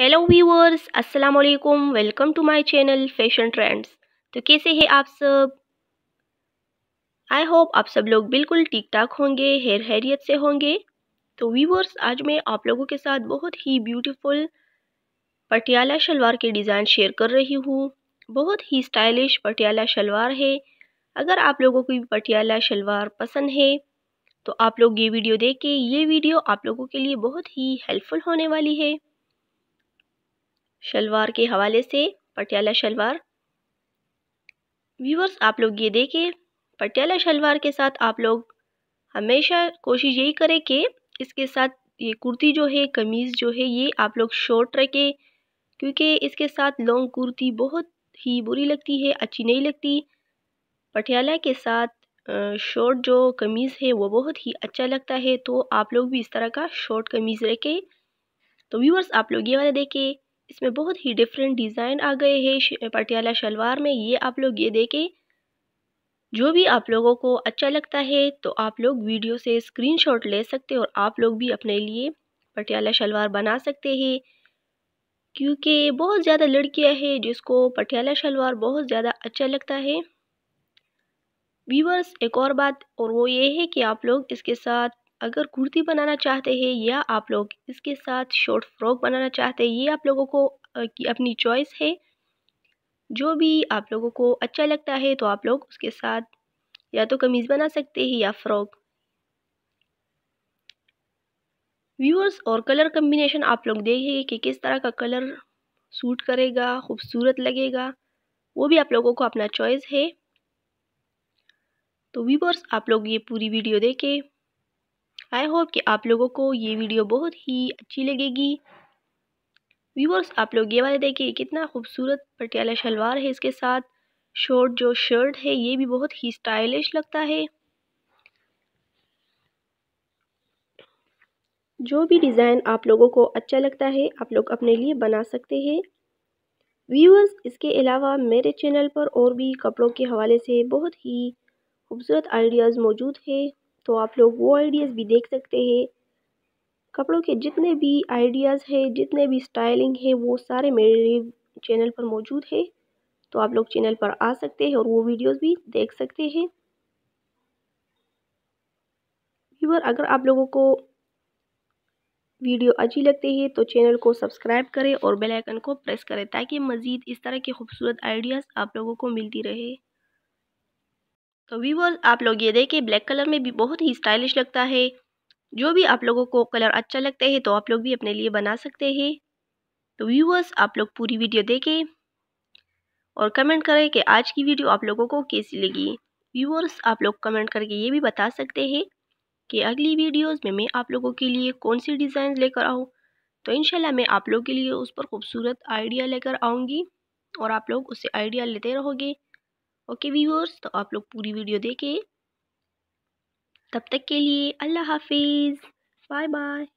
hello viewers अस्सलाम वालेकुम welcome to my channel fashion trends तो कैसे हैं आप सब आई होप आप सब लोग बिल्कुल ठीक ठाक होंगे हेयर हैरियत से होंगे तो व्यूअर्स आज मैं आप लोगों के साथ बहुत ही ब्यूटीफुल पटियाला शलवार के डिज़ाइन शेयर कर रही हूँ बहुत ही स्टाइलिश पटियाला शलवार है अगर आप लोगों को पटियाला शलवार पसंद है तो आप लोग ये वीडियो देख के ये वीडियो आप लोगों के लिए बहुत ही हेल्पफुल होने वाली है शलवार के हवाले से पटियाला शलवार व्यूवर्स आप लोग ये देखें पटियाला शलवार के साथ आप लोग हमेशा कोशिश यही करें कि इसके साथ ये कुर्ती जो है कमीज़ जो है ये आप लोग शॉर्ट रखें क्योंकि इसके साथ लॉन्ग कुर्ती बहुत ही बुरी लगती है अच्छी नहीं लगती पटियाला के साथ शॉर्ट जो कमीज़ है वो बहुत ही अच्छा लगता है तो आप लोग भी इस तरह का शॉर्ट कमीज़ रखें तो व्यूवर्स आप लोग ये वाला देखें इसमें बहुत ही डिफरेंट डिज़ाइन आ गए हैं पटियाला शलवार में ये आप लोग ये देखें जो भी आप लोगों को अच्छा लगता है तो आप लोग वीडियो से स्क्रीनशॉट ले सकते और आप लोग भी अपने लिए पटियाला शलवार बना सकते हैं क्योंकि बहुत ज़्यादा लड़कियां हैं जिसको पटियाला शलवार बहुत ज़्यादा अच्छा लगता है वीवर्स एक और बात और वो ये है कि आप लोग इसके साथ अगर कुर्ती बनाना चाहते हैं या आप लोग इसके साथ शॉर्ट फ्रॉक बनाना चाहते हैं ये आप लोगों को की अपनी चॉइस है जो भी आप लोगों को अच्छा लगता है तो आप लोग उसके साथ या तो कमीज़ बना सकते हैं या फ्रॉक व्यूअर्स और कलर कम्बिनेशन आप लोग देखेंगे कि किस तरह का कलर सूट करेगा खूबसूरत लगेगा वो भी आप लोगों को अपना चॉइस है तो व्यूअर्स आप लोग ये पूरी वीडियो देखें आई होप कि आप लोगों को ये वीडियो बहुत ही अच्छी लगेगी व्यूवर्स आप लोग ये वाले देखिए कितना खूबसूरत पटियाला शलवार है इसके साथ शॉर्ट जो शर्ट है ये भी बहुत ही स्टाइलिश लगता है जो भी डिज़ाइन आप लोगों को अच्छा लगता है आप लोग अपने लिए बना सकते हैं व्यूअर्स इसके अलावा मेरे चैनल पर और भी कपड़ों के हवाले से बहुत ही खूबसूरत आइडियाज़ मौजूद है तो आप लोग वो आइडियाज़ भी देख सकते हैं कपड़ों के जितने भी आइडियाज़ हैं जितने भी स्टाइलिंग है वो सारे मेरे चैनल पर मौजूद है तो आप लोग चैनल पर आ सकते हैं और वो वीडियोस भी देख सकते हैं व्यूवर अगर आप लोगों को वीडियो अच्छी लगती है तो चैनल को सब्सक्राइब करें और बेल आइकन को प्रेस करें ताकि मज़ीद इस तरह के खूबसूरत आइडियाज़ आप लोगों को मिलती रहे तो वीवर आप लोग ये देखें ब्लैक कलर में भी बहुत ही स्टाइलिश लगता है जो भी आप लोगों को कलर अच्छा लगता है तो आप लोग भी अपने लिए बना सकते हैं तो व्यूवर्स आप लोग पूरी वीडियो देखें और कमेंट करें कि आज की वीडियो आप लोगों को कैसी लगी व्यूवर्स आप लोग कमेंट करके ये भी बता सकते हैं कि अगली वीडियोस में मैं आप लोगों के लिए कौन सी डिज़ाइन लेकर आऊँ तो इन मैं आप लोग के लिए उस पर खूबसूरत आइडिया लेकर आऊँगी और आप लोग उससे आइडिया लेते रहोगे ओके व्यूअर्स तो आप लोग पूरी वीडियो देखें तब तक के लिए अल्लाह हाफिज़ बाय बाय